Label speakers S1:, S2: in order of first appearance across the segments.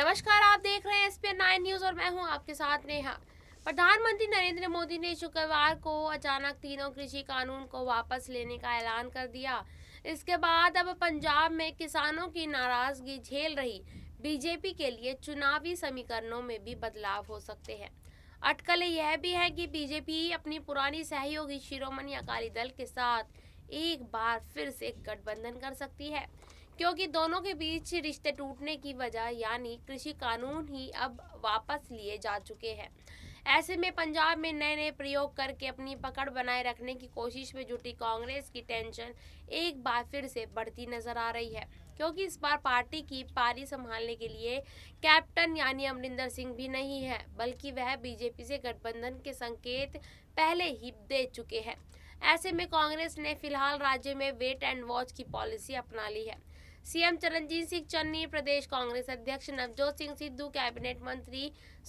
S1: नमस्कार आप देख रहे हैं एस पी नाइन न्यूज और मैं हूं आपके साथ नेहा प्रधानमंत्री नरेंद्र मोदी ने शुक्रवार को अचानक तीनों कृषि कानून को वापस लेने का ऐलान कर दिया इसके बाद अब पंजाब में किसानों की नाराजगी झेल रही बीजेपी के लिए चुनावी समीकरणों में भी बदलाव हो सकते हैं अटकल यह भी है कि बीजेपी अपनी पुरानी सहयोगी शिरोमणि अकाली दल के साथ एक बार फिर से गठबंधन कर सकती है क्योंकि दोनों के बीच रिश्ते टूटने की वजह यानी कृषि कानून ही अब वापस लिए जा चुके हैं ऐसे में पंजाब में नए नए प्रयोग करके अपनी पकड़ बनाए रखने की कोशिश में जुटी कांग्रेस की टेंशन एक बार फिर से बढ़ती नजर आ रही है क्योंकि इस बार पार्टी की पारी संभालने के लिए कैप्टन यानी अमरिंदर सिंह भी नहीं है बल्कि वह बीजेपी से गठबंधन के संकेत पहले ही दे चुके हैं ऐसे में कांग्रेस ने फिलहाल राज्य में वेट एंड वॉच की पॉलिसी अपना ली है सीएम चरणजीत सिंह चन्नी प्रदेश कांग्रेस अध्यक्ष नवजोत सिंह सिद्धू कैबिनेट मंत्री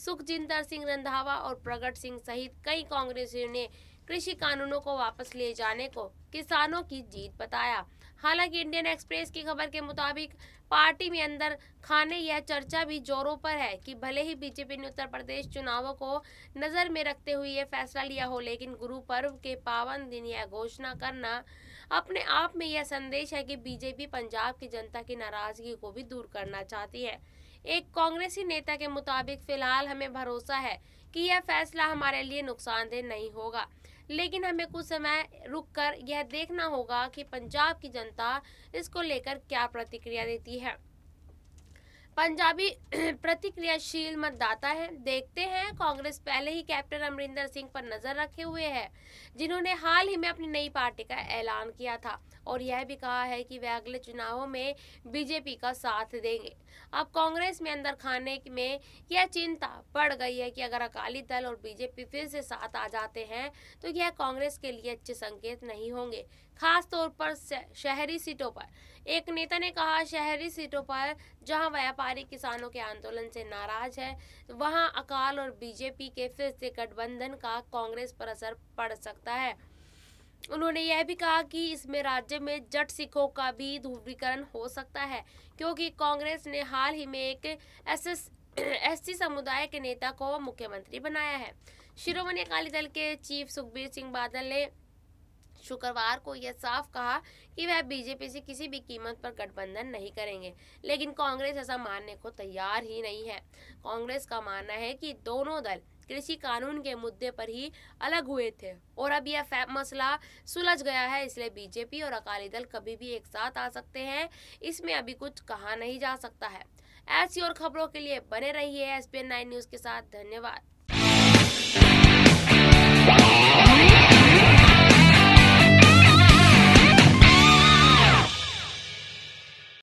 S1: सुखजिंदर सिंह रंधावा और प्रगट सिंह सहित कई कांग्रेसियों ने कृषि कानूनों को वापस लिए जाने को किसानों की जीत बताया हालांकि इंडियन एक्सप्रेस की खबर के मुताबिक पार्टी में अंदर खाने यह चर्चा भी जोरों पर है कि भले ही बीजेपी ने उत्तर प्रदेश चुनावों को नज़र में रखते हुए यह फैसला लिया हो लेकिन गुरु पर्व के पावन दिन यह घोषणा करना अपने आप में यह संदेश है कि बीजेपी पंजाब की जनता की नाराजगी को भी दूर करना चाहती है एक कांग्रेसी नेता के मुताबिक फिलहाल हमें भरोसा है कि यह फैसला हमारे लिए नुकसानदेह नहीं होगा लेकिन हमें कुछ समय रुककर यह देखना होगा कि पंजाब की जनता इसको लेकर क्या प्रतिक्रिया देती है पंजाबी प्रतिक्रियाशील मतदाता हैं देखते हैं कांग्रेस पहले ही कैप्टन अमरिंदर सिंह पर नजर रखे हुए है जिन्होंने हाल ही में अपनी नई पार्टी का ऐलान किया था और यह भी कहा है कि वह अगले चुनावों में बीजेपी का साथ देंगे अब कांग्रेस में अंदर खाने में यह चिंता बढ़ गई है कि अगर अकाली दल और बीजेपी फिर से साथ आ जाते हैं तो यह कांग्रेस के लिए अच्छे संकेत नहीं होंगे खास तौर पर शहरी सीटों पर एक नेता ने कहा शहरी सीटों पर जहां व्यापारी किसानों के आंदोलन से नाराज है वहां अकाल और बीजेपी के फिर से गठबंधन का कांग्रेस पर असर पड़ सकता है उन्होंने यह भी कहा कि इसमें राज्य में जट सिखों का भी ध्रुवीकरण हो सकता है क्योंकि कांग्रेस ने हाल ही में एक एस एससी समुदाय के नेता को मुख्यमंत्री बनाया है शिरोमणि अकाली दल के चीफ सुखबीर सिंह बादल ने शुक्रवार को यह साफ कहा कि वह बीजेपी से किसी भी कीमत पर गठबंधन नहीं करेंगे लेकिन कांग्रेस ऐसा मानने को तैयार ही नहीं है कांग्रेस का मानना है कि दोनों दल कृषि कानून के मुद्दे पर ही अलग हुए थे और अब यह मसला सुलझ गया है इसलिए बीजेपी और अकाली दल कभी भी एक साथ आ सकते हैं इसमें अभी कुछ कहा नहीं जा सकता है ऐसी और खबरों के लिए बने रहिए एस न्यूज के साथ धन्यवाद